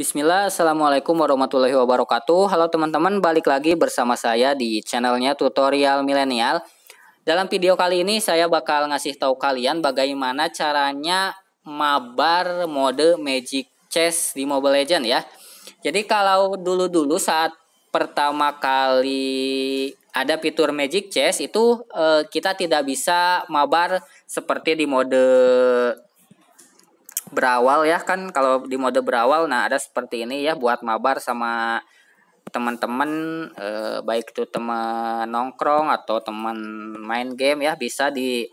Bismillah, Assalamualaikum warahmatullahi wabarakatuh Halo teman-teman, balik lagi bersama saya di channelnya Tutorial Milenial Dalam video kali ini saya bakal ngasih tahu kalian bagaimana caranya mabar mode Magic Chess di Mobile Legends ya Jadi kalau dulu-dulu saat pertama kali ada fitur Magic Chess itu eh, kita tidak bisa mabar seperti di mode berawal ya kan kalau di mode berawal nah ada seperti ini ya buat mabar sama teman-teman eh, baik itu teman nongkrong atau teman main game ya bisa di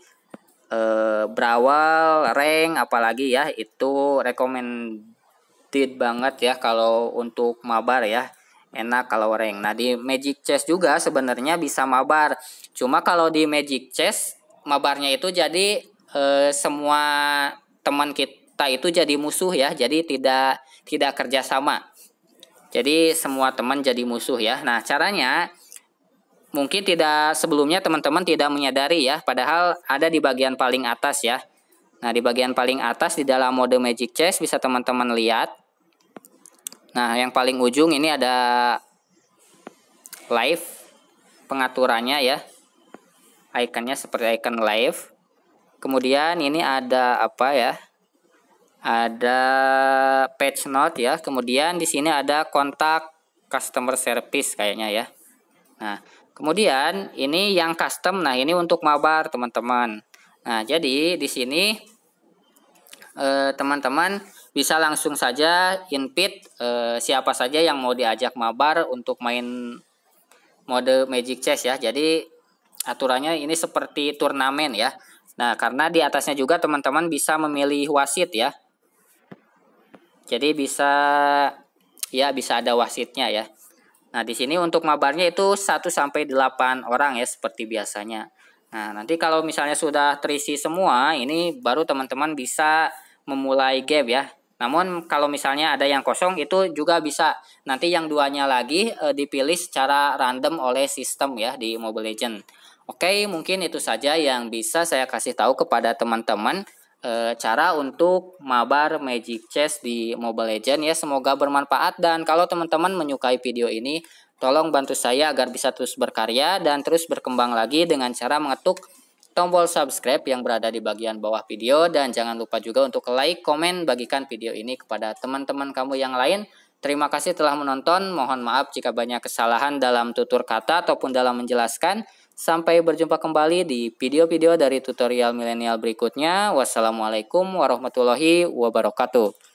eh, berawal rank apalagi ya itu recommended banget ya kalau untuk mabar ya enak kalau rank. Nah di Magic Chess juga sebenarnya bisa mabar. Cuma kalau di Magic Chess mabarnya itu jadi e, semua teman kita ta itu jadi musuh ya jadi tidak tidak kerjasama jadi semua teman jadi musuh ya nah caranya mungkin tidak sebelumnya teman-teman tidak menyadari ya padahal ada di bagian paling atas ya nah di bagian paling atas di dalam mode magic chess bisa teman-teman lihat nah yang paling ujung ini ada live pengaturannya ya ikonnya seperti icon live kemudian ini ada apa ya ada page note ya. Kemudian di sini ada kontak customer service kayaknya ya. Nah, kemudian ini yang custom. Nah, ini untuk mabar, teman-teman. Nah, jadi di sini eh, teman-teman eh, bisa langsung saja input eh, siapa saja yang mau diajak mabar untuk main mode Magic Chess ya. Jadi aturannya ini seperti turnamen ya. Nah, karena di atasnya juga teman-teman bisa memilih wasit ya. Jadi bisa ya bisa ada wasitnya ya. Nah, di sini untuk mabarnya itu 1 sampai 8 orang ya seperti biasanya. Nah, nanti kalau misalnya sudah terisi semua, ini baru teman-teman bisa memulai game ya. Namun kalau misalnya ada yang kosong itu juga bisa nanti yang duanya lagi e, dipilih secara random oleh sistem ya di Mobile Legend. Oke, mungkin itu saja yang bisa saya kasih tahu kepada teman-teman e, cara untuk mabar Magic Chess di Mobile Legend ya. Semoga bermanfaat dan kalau teman-teman menyukai video ini, tolong bantu saya agar bisa terus berkarya dan terus berkembang lagi dengan cara mengetuk tombol subscribe yang berada di bagian bawah video dan jangan lupa juga untuk like, komen, bagikan video ini kepada teman-teman kamu yang lain. Terima kasih telah menonton. Mohon maaf jika banyak kesalahan dalam tutur kata ataupun dalam menjelaskan. Sampai berjumpa kembali di video-video dari tutorial milenial berikutnya. Wassalamualaikum warahmatullahi wabarakatuh.